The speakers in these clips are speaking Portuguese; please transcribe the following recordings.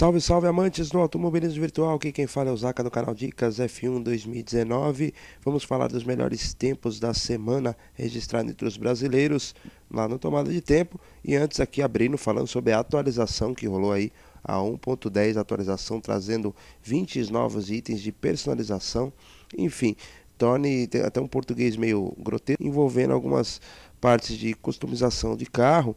Salve, salve amantes do automobilismo virtual. Aqui quem fala é o Zaca do canal Dicas F1 2019. Vamos falar dos melhores tempos da semana registrados entre os brasileiros lá no Tomada de Tempo. E antes aqui abrindo falando sobre a atualização que rolou aí a 1.10, atualização trazendo 20 novos itens de personalização. Enfim, torne até um português meio grotesco envolvendo algumas partes de customização de carro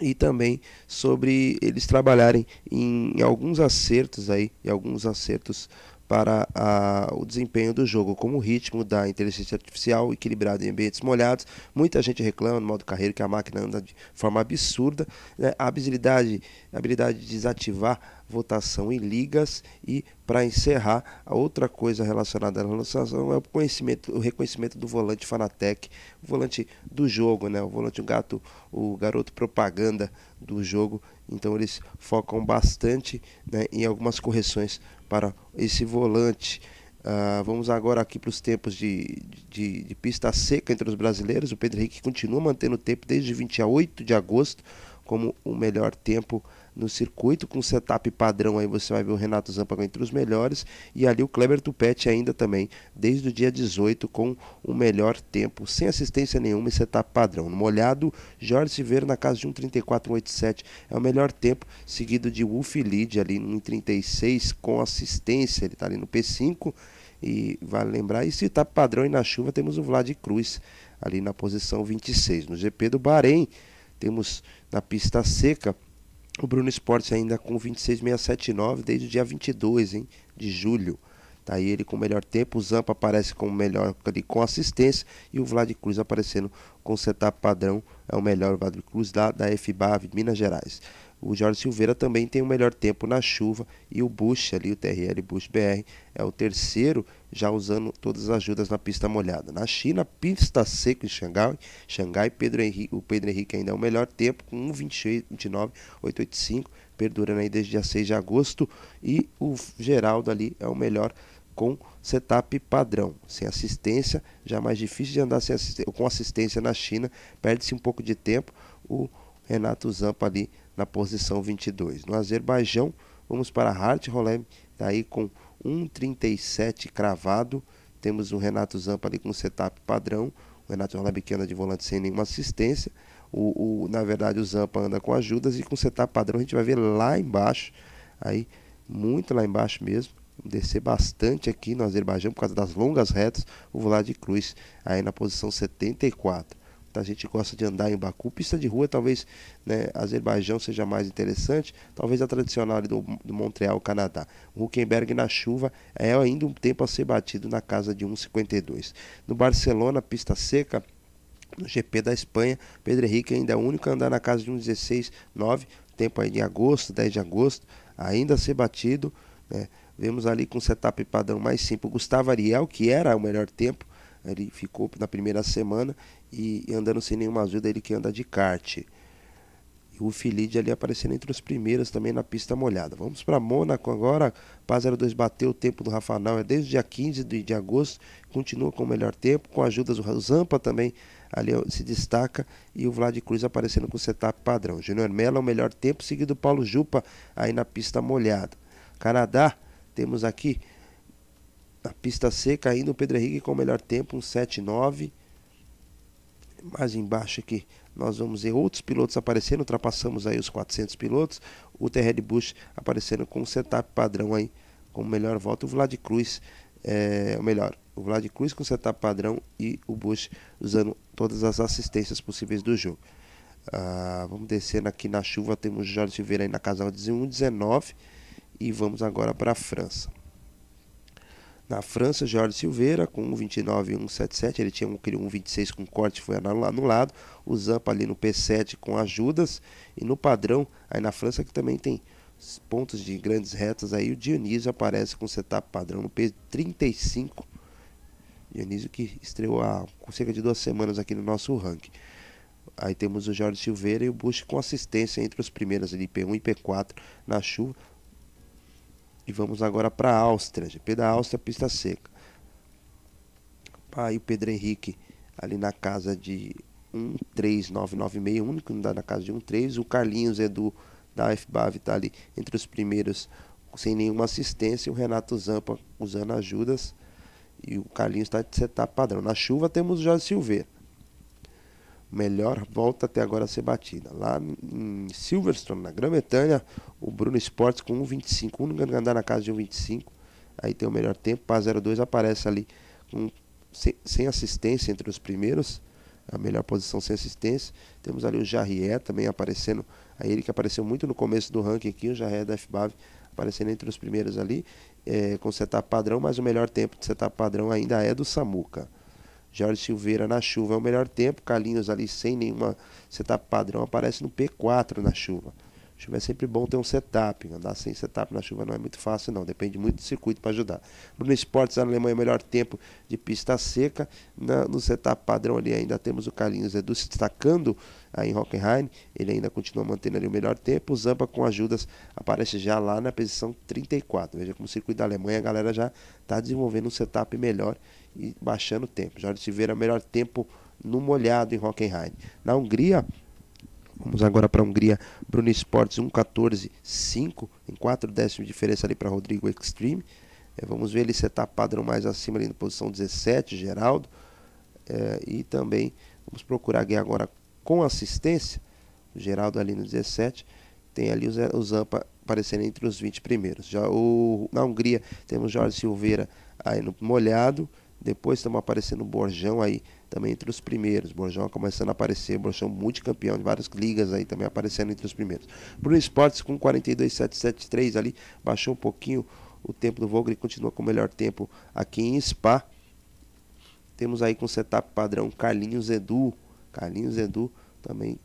e também sobre eles trabalharem em alguns acertos aí, e alguns acertos para a, o desempenho do jogo, como o ritmo da inteligência artificial equilibrado em ambientes molhados. Muita gente reclama no modo carreira que a máquina anda de forma absurda. Né? A, habilidade, a habilidade de desativar votação em ligas e para encerrar, a outra coisa relacionada à lançação é o conhecimento, o reconhecimento do volante Fanatec, o volante do jogo, né? O volante o gato, o garoto propaganda do jogo. Então eles focam bastante né, em algumas correções para esse volante. Uh, vamos agora aqui para os tempos de, de, de, pista seca entre os brasileiros. O Pedro Henrique continua mantendo o tempo desde 28 de agosto como o melhor tempo no circuito, com setup padrão aí você vai ver o Renato Zampa entre os melhores e ali o Kleber Tupete ainda também, desde o dia 18 com o melhor tempo, sem assistência nenhuma e setup padrão. No molhado, Jorge Silveira na casa de 1.34.87 é o melhor tempo, seguido de Wolf Lead ali no 1.36 com assistência, ele está ali no P5 e vale lembrar, e se padrão e na chuva temos o Vlad Cruz ali na posição 26. No GP do Bahrein, temos na pista seca o Bruno Esportes ainda com 26,679 desde o dia 22 hein, de julho. Tá aí ele com o melhor tempo, o Zampa aparece com o melhor com assistência e o Vlad Cruz aparecendo com setup padrão, é o melhor Vlad Cruz lá da FBAV Minas Gerais. O Jorge Silveira também tem o melhor tempo na chuva e o Bush ali, o TRL Bush BR, é o terceiro já usando todas as ajudas na pista molhada. Na China, pista seca em Xangai, Xangai Pedro Henrique, o Pedro Henrique ainda é o melhor tempo, com 1,29,885, perdurando aí desde dia 6 de agosto, e o Geraldo ali é o melhor com setup padrão, sem assistência, já mais difícil de andar sem assistência, com assistência na China, perde-se um pouco de tempo, o Renato Zampa ali na posição 22. No Azerbaijão, vamos para Hart Rolem, daí com 1,37 cravado. Temos o Renato Zampa ali com setup padrão. O Renato é pequena de volante sem nenhuma assistência. O, o, na verdade, o Zampa anda com ajudas e com setup padrão a gente vai ver lá embaixo. Aí, muito lá embaixo mesmo. Descer bastante aqui no Azerbaijão por causa das longas retas. O Vlad Cruz aí na posição 74. A gente gosta de andar em Baku. Pista de rua, talvez né, Azerbaijão seja mais interessante, talvez a tradicional do, do Montreal, Canadá. Huckenberg na chuva é ainda um tempo a ser batido na casa de 1,52. No Barcelona, pista seca. No GP da Espanha, Pedro Henrique ainda é o único a andar na casa de 1,16,9, tempo aí de agosto, 10 de agosto, ainda a ser batido. Né? Vemos ali com setup padrão mais simples. Gustavo Ariel, que era o melhor tempo, ele ficou na primeira semana e, e andando sem nenhuma ajuda, ele que anda de kart. E o Filide ali aparecendo entre os primeiros também na pista molhada. Vamos para Mônaco agora. Paz 02 bateu o tempo do Rafanal. É desde o dia 15 de, de agosto. Continua com o melhor tempo. Com ajudas do Zampa também ali se destaca e o Vlad Cruz aparecendo com o setup padrão. Júnior Mello é o melhor tempo, seguido Paulo Jupa aí na pista molhada. Canadá, temos aqui na pista seca ainda o Pedro Henrique com o melhor tempo, um 7-9. Mais embaixo aqui nós vamos ver outros pilotos aparecendo, ultrapassamos aí os 400 pilotos. O Terred Bush aparecendo com o setup padrão aí, com melhor volta. O Vlad Cruz, é, melhor, o Vlad Cruz com setup padrão e o Bush usando todas as assistências possíveis do jogo. Ah, vamos descendo aqui na chuva, temos Jorge Silveira aí na casa 19 e vamos agora para a França. Na França, Jorge Silveira com 1,29,177. Ele tinha aquele 1,26 com corte, foi anulado. O Zampa ali no P7 com ajudas. E no padrão, aí na França que também tem pontos de grandes retas. Aí o Dionísio aparece com setup padrão no P35. Dionísio que estreou há cerca de duas semanas aqui no nosso ranking. Aí temos o Jorge Silveira e o Bush com assistência entre os primeiros ali, P1 e P4 na chuva. E vamos agora para a Áustria. GP da Áustria, pista seca. Aí o Pedro Henrique ali na casa de 13996, único que não dá na casa de 13. O Carlinhos Edu da FBAV está ali entre os primeiros sem nenhuma assistência. O Renato Zampa usando ajudas. E o Carlinhos está de setup padrão. Na chuva temos o Jorge Silveira melhor volta até agora a ser batida. Lá em Silverstone, na Grã-Bretanha, o Bruno Sports com 1,25. O único que andar na casa de 1,25. Aí tem o melhor tempo. a 02 aparece ali com, sem, sem, assistência entre os primeiros. A melhor posição sem assistência. Temos ali o Jarrier também aparecendo. Aí ele que apareceu muito no começo do ranking aqui, o Jarrier da FBAV aparecendo entre os primeiros ali. É, com setup padrão, mas o melhor tempo de setup padrão ainda é do Samuca. Jorge Silveira na chuva é o melhor tempo. calinhos ali sem nenhuma setup tá padrão aparece no P4 na chuva chuva é sempre bom ter um setup. Andar sem setup na chuva não é muito fácil, não. Depende muito do circuito para ajudar. Bruno Esportes, na Alemanha, é melhor tempo de pista seca. Na, no setup padrão ali ainda temos o Carlinhos Edu se destacando aí em Hockenheim. Ele ainda continua mantendo ali o melhor tempo. O Zampa com ajudas aparece já lá na posição 34. Veja como o circuito da Alemanha, a galera já está desenvolvendo um setup melhor e baixando o tempo. Jorge Silveira, melhor tempo no molhado em Hockenheim. Na Hungria, Vamos agora para a Hungria para Bruno Esportes 1,14,5, em 4 décimos de diferença ali para Rodrigo Extreme. É, vamos ver ele setar tá padrão mais acima ali na posição 17, Geraldo. É, e também vamos procurar ganhar agora com assistência. O Geraldo ali no 17. Tem ali o Zampa aparecendo entre os 20 primeiros. Já o, na Hungria temos Jorge Silveira aí no molhado. Depois estamos aparecendo o Borjão aí, também entre os primeiros. Borjão começando a aparecer, Borjão multicampeão de várias ligas aí também aparecendo entre os primeiros. Bruno Esportes com 42,773 ali, baixou um pouquinho o tempo do Vogel e continua com o melhor tempo aqui em Spa. Temos aí com setup padrão Carlinhos Edu. Carlinhos Edu também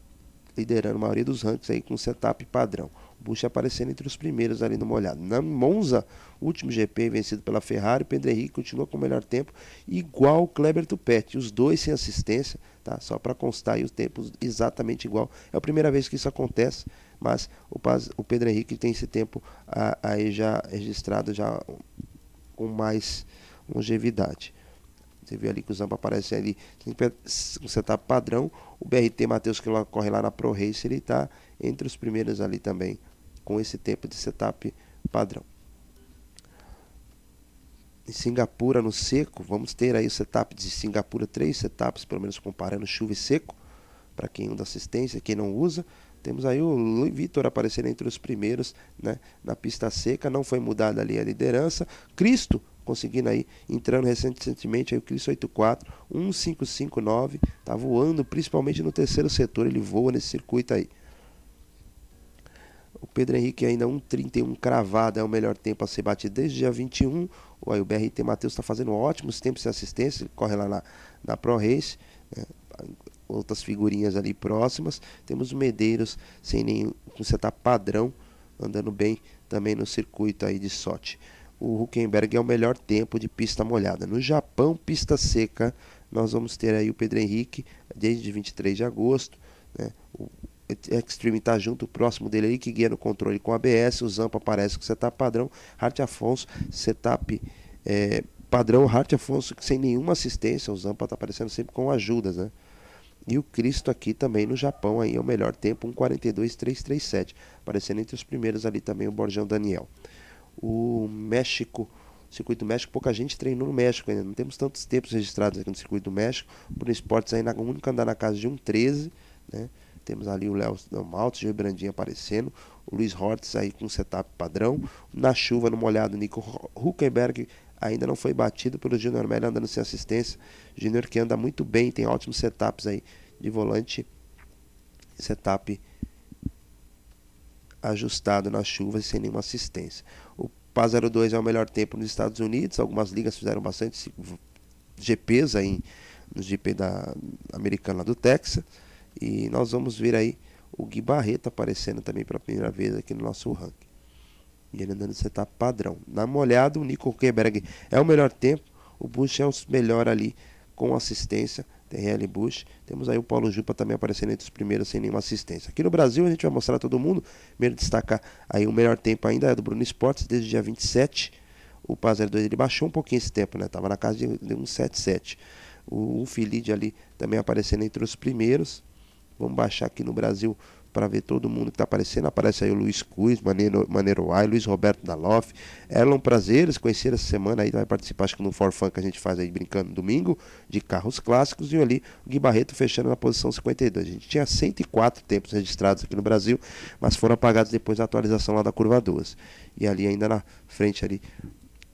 liderando a maioria dos rankings aí com setup padrão. Bush aparecendo entre os primeiros ali no molhado. Na Monza, último GP vencido pela Ferrari, Pedro Henrique continua com o melhor tempo, igual Kleber Tupete, os dois sem assistência, tá? Só para constar aí os tempos exatamente igual. É a primeira vez que isso acontece, mas o, o Pedro Henrique tem esse tempo aí já registrado já com mais longevidade. Você vê ali que o Zampa aparece ali com um setup padrão. O BRT Matheus que corre lá na Pro Race, ele está entre os primeiros ali também com esse tempo de setup padrão. Em Singapura no seco, vamos ter aí o setup de Singapura, três setups, pelo menos comparando chuva e seco, para quem é usa assistência, quem não usa. Temos aí o Louis Vitor aparecendo entre os primeiros né, na pista seca, não foi mudada ali a liderança. Cristo conseguindo aí, entrando recentemente aí o Cristo 84, 1559, tá voando, principalmente no terceiro setor, ele voa nesse circuito aí. O Pedro Henrique ainda 1,31 cravado, é o melhor tempo a ser batido desde dia 21. O, aí, o BRT Matheus está fazendo ótimos tempos de assistência, corre lá na, na Pro Race. Né? Outras figurinhas ali próximas. Temos o Medeiros sem nenhum com setup padrão, andando bem também no circuito aí de sorte. O Huckenberg é o melhor tempo de pista molhada. No Japão, pista seca, nós vamos ter aí o Pedro Henrique desde 23 de agosto. Né? O Extreme tá junto, próximo dele aí, que guia no controle com ABS, o Zampa parece que você tá padrão, Hart Afonso, setup é, padrão, Hart Afonso sem nenhuma assistência, o Zampa tá aparecendo sempre com ajudas, né? E o Cristo aqui também no Japão aí é o melhor tempo, 1:42.337, aparecendo entre os primeiros ali também o Borjão Daniel. O México, circuito México, pouca gente treinou no México ainda, não temos tantos tempos registrados aqui no circuito México. Por esportes ainda, o único andar na casa de 1:13, né? Temos ali o Léo Maltes, o Brandinho aparecendo, o Luiz Hortz aí com setup padrão. Na chuva, no molhado, o Nico Huckenberg ainda não foi batido pelo Junior Melo andando sem assistência. Junior que anda muito bem, tem ótimos setups aí de volante. Setup ajustado na chuva e sem nenhuma assistência. O PA02 é o melhor tempo nos Estados Unidos. Algumas ligas fizeram bastante GPs aí no GP da Americana do Texas. E nós vamos ver aí o Gui Barreto aparecendo também pela primeira vez aqui no nosso ranking. E ele andando no setup tá padrão. Na molhada, o Nico Huckenberg é o melhor tempo. O Bush é o melhor ali com assistência. TRL Bush. Temos aí o Paulo Jupa também aparecendo entre os primeiros sem nenhuma assistência. Aqui no Brasil a gente vai mostrar todo mundo. Primeiro destacar aí o melhor tempo ainda é do Bruno Esportes desde o dia 27. O Paz 02 ele baixou um pouquinho esse tempo, né? Tava na casa de, 177. O, o Filid ali também aparecendo entre os primeiros. Vamos baixar aqui no Brasil para ver todo mundo que está aparecendo. Aparece aí o Luiz Cruz, Maneiro, Maneiro Ai, Luiz Roberto Daloff, Elon Prazeres, conhecer essa semana aí, vai participar acho que no Forfan que a gente faz aí brincando domingo, de carros clássicos, e ali o Gui Barreto fechando na posição 52. A gente tinha 104 tempos registrados aqui no Brasil, mas foram apagados depois da atualização lá da curva 2. E ali ainda na frente ali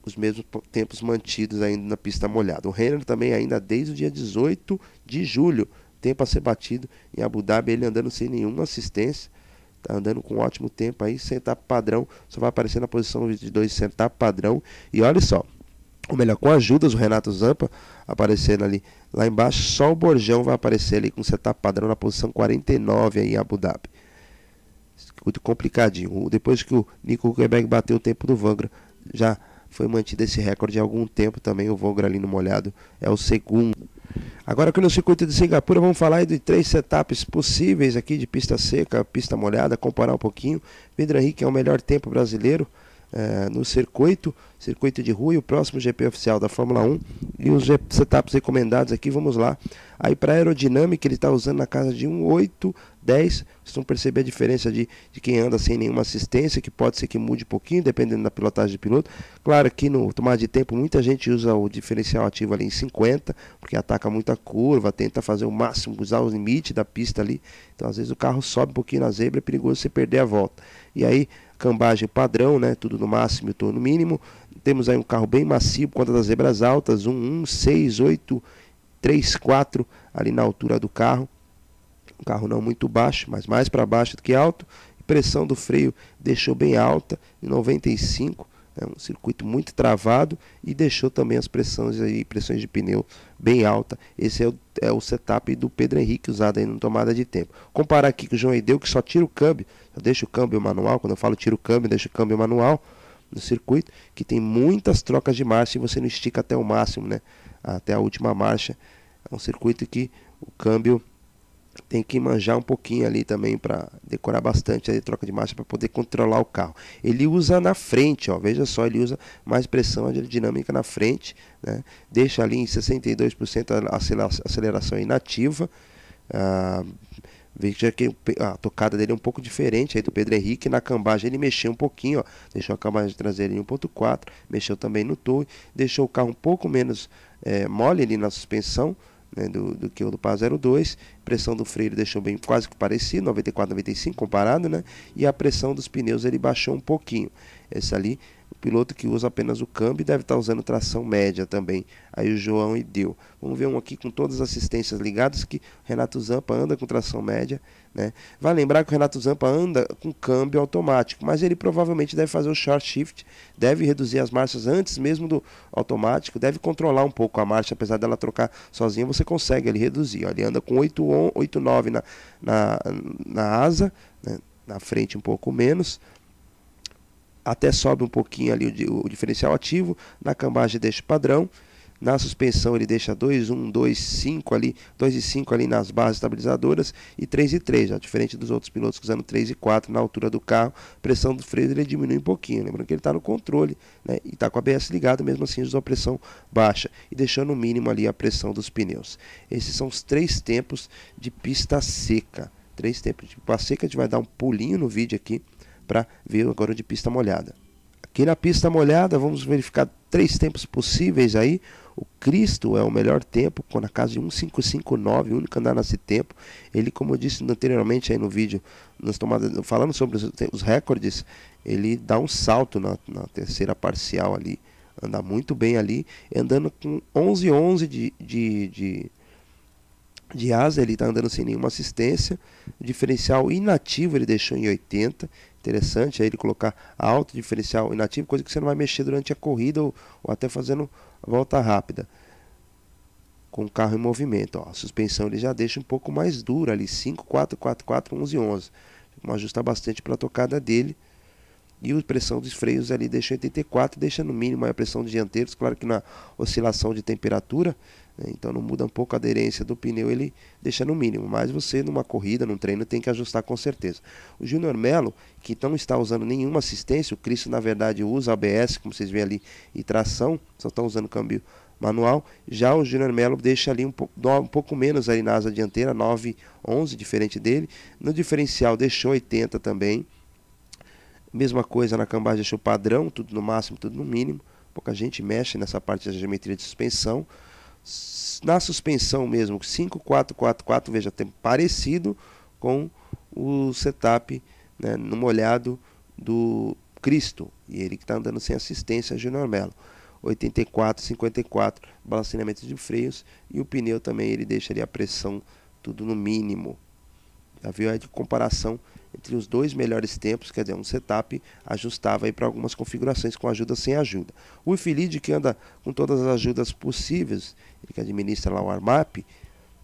os mesmos tempos mantidos ainda na pista molhada. O Renner também ainda desde o dia 18 de julho tempo a ser batido em Abu Dhabi, ele andando sem nenhuma assistência. Tá andando com um ótimo tempo aí, sentar padrão, só vai aparecer na posição 22, sentar padrão. E olha só, ou melhor, com ajudas o Renato Zampa aparecendo ali lá embaixo, só o Borjão vai aparecer ali com setup padrão na posição 49 aí em Abu Dhabi. Muito complicadinho. Depois que o Nico Huckenberg bateu o tempo do Vangra, já foi mantido esse recorde há algum tempo também. O Vangra ali no molhado é o segundo. Agora aqui no circuito de Singapura vamos falar de três setups possíveis aqui de pista seca, pista molhada, comparar um pouquinho. Vidra Henrique é o melhor tempo brasileiro é, no circuito, circuito de rua e o próximo GP oficial da Fórmula 1 e os setups recomendados aqui, vamos lá. Aí para aerodinâmica ele está usando na casa de 1,8, 10, vocês vão perceber a diferença de, de quem anda sem nenhuma assistência, que pode ser que mude um pouquinho, dependendo da pilotagem do piloto. Claro que no tomar de tempo muita gente usa o diferencial ativo ali em 50, porque ataca muita curva, tenta fazer o máximo, usar os limites da pista ali. Então às vezes o carro sobe um pouquinho na zebra, é perigoso você perder a volta. E aí cambagem padrão, né? Tudo no máximo e tudo no mínimo. Temos aí um carro bem macio contra das zebras altas, um 16834 ali na altura do carro. Um carro não muito baixo, mas mais para baixo do que alto. pressão do freio deixou bem alta, de 95. É um circuito muito travado e deixou também as pressões aí, pressões de pneu bem alta. Esse é o, é o setup do Pedro Henrique usado aí no tomada de tempo. Comparar aqui com o João Edeu que só tira o câmbio, só deixa o câmbio manual. Quando eu falo tira o câmbio, deixa o câmbio manual no circuito, que tem muitas trocas de marcha e você não estica até o máximo, né? Até a última marcha. É um circuito que o câmbio tem que manjar um pouquinho ali também para decorar bastante a troca de marcha para poder controlar o carro. Ele usa na frente, ó, veja só, ele usa mais pressão aerodinâmica na frente, né? Deixa ali em 62% a aceleração inativa. Uh, que a tocada dele é um pouco diferente aí do Pedro Henrique na cambagem. Ele mexeu um pouquinho, ó, deixou a cambagem traseira em 1.4, mexeu também no tow, deixou o carro um pouco menos é, mole ali na suspensão. Né, do, do, que o do Paz 02. Pressão do freio deixou bem quase que parecido, 94, 95 comparado, né? E a pressão dos pneus ele baixou um pouquinho. Essa ali o piloto que usa apenas o câmbio deve estar usando tração média também. Aí o João e deu. Vamos ver um aqui com todas as assistências ligadas que o Renato Zampa anda com tração média. Né? Vai lembrar que o Renato Zampa anda com câmbio automático, mas ele provavelmente deve fazer o short shift, deve reduzir as marchas antes mesmo do automático, deve controlar um pouco a marcha, apesar dela trocar sozinha, você consegue ele reduzir. Ó, ele anda com 8,9 na, na, na asa, né? na frente um pouco menos até sobe um pouquinho ali o, o diferencial ativo, na cambagem deixa o padrão, na suspensão ele deixa 2, 1, 2, 5 ali, 2 e 5 ali nas bases estabilizadoras e 3 e 3, já diferente dos outros pilotos usando 3 e 4 na altura do carro, pressão do freio ele diminui um pouquinho, lembrando que ele está no controle né, e está com a ABS ligado, mesmo assim usa a pressão baixa e deixando o mínimo ali a pressão dos pneus. Esses são os três tempos de pista seca, três tempos de tipo, pista seca, a gente vai dar um pulinho no vídeo aqui, para ver agora de pista molhada. Aqui na pista molhada, vamos verificar três tempos possíveis aí. O Cristo é o melhor tempo, com na casa de 1559, o único andar nesse tempo. Ele, como eu disse anteriormente aí no vídeo, nas tomadas, falando sobre os, os recordes, ele dá um salto na, na, terceira parcial ali. Anda muito bem ali, andando com 11,11 11 de, de, de de asa, ele está andando sem nenhuma assistência. O diferencial inativo ele deixou em 80. Interessante aí ele colocar alto diferencial inativo, coisa que você não vai mexer durante a corrida ou, ou até fazendo volta rápida. Com o carro em movimento. Ó. a suspensão ele já deixa um pouco mais dura ali, 5, 4, 4, 4, 11, 11. Ajusta ajustar bastante para a tocada dele. E a pressão dos freios ali deixa 84, deixa no mínimo a pressão dos dianteiros. Claro que na oscilação de temperatura, né, então não muda um pouco a aderência do pneu, ele deixa no mínimo. Mas você numa corrida, num treino, tem que ajustar com certeza. O Júnior Melo, que então não está usando nenhuma assistência, o Cristo na verdade usa ABS, como vocês veem ali, e tração, só está usando câmbio manual. Já o Júnior Melo deixa ali um pouco, um pouco menos ali na asa dianteira, 9, 11, diferente dele. No diferencial deixou 80 também. Mesma coisa na cambagem eixo padrão, tudo no máximo, tudo no mínimo. Pouca gente mexe nessa parte da geometria de suspensão. Na suspensão mesmo, 5444, veja, tem parecido com o setup né, no molhado do Cristo. E ele que está andando sem assistência, Junior Melo. 84, 54, balanceamento de freios. E o pneu também, ele deixa ali a pressão tudo no mínimo. Já viu aí de comparação entre os dois melhores tempos, quer dizer, um setup ajustava aí para algumas configurações com ajuda sem ajuda. O Ifilid que anda com todas as ajudas possíveis, ele que administra lá o Armap,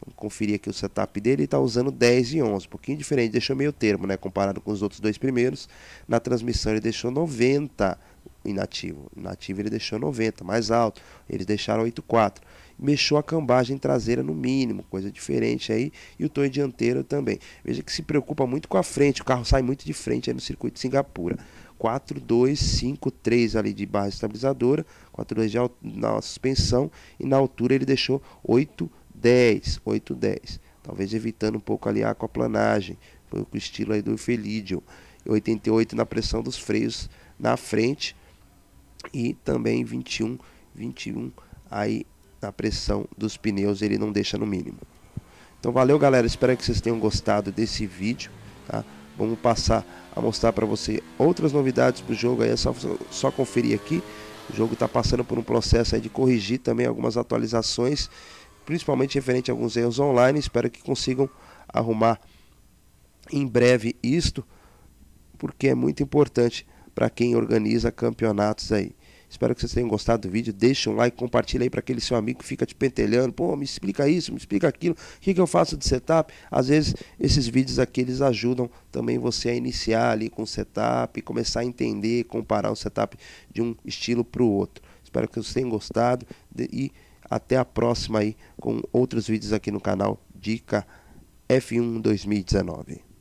vamos conferir aqui o setup dele, está usando 10 e 11, um pouquinho diferente, deixou meio termo, né, comparado com os outros dois primeiros. Na transmissão ele deixou 90 inativo. Inativo ele deixou 90, mais alto. Eles deixaram 8,4. Mexeu a cambagem traseira no mínimo, coisa diferente aí. E o toy dianteiro também. Veja que se preocupa muito com a frente. O carro sai muito de frente aí no circuito de Singapura. 4, 2, 5, 3 ali de barra estabilizadora. 4, 2 de na suspensão. E na altura ele deixou 8, 10. 8, 10. Talvez evitando um pouco ali a aquaplanagem. Foi o estilo aí do Felidio. 88 na pressão dos freios na frente e também 21, 21 aí na pressão dos pneus ele não deixa no mínimo. Então valeu galera, espero que vocês tenham gostado desse vídeo. Tá? Vamos passar a mostrar para você outras novidades do jogo. Aí é só, só conferir aqui. O jogo está passando por um processo de corrigir também algumas atualizações, principalmente referente a alguns erros online. Espero que consigam arrumar em breve isto, porque é muito importante para quem organiza campeonatos aí. Espero que vocês tenham gostado do vídeo. Deixa um like, compartilha aí para aquele seu amigo que fica te pentelhando. Pô, me explica isso, me explica aquilo. O que, que eu faço de setup? Às vezes, esses vídeos aqui, eles ajudam também você a iniciar ali com setup, começar a entender, comparar o setup de um estilo para o outro. Espero que vocês tenham gostado e até a próxima aí com outros vídeos aqui no canal Dica F1 2019.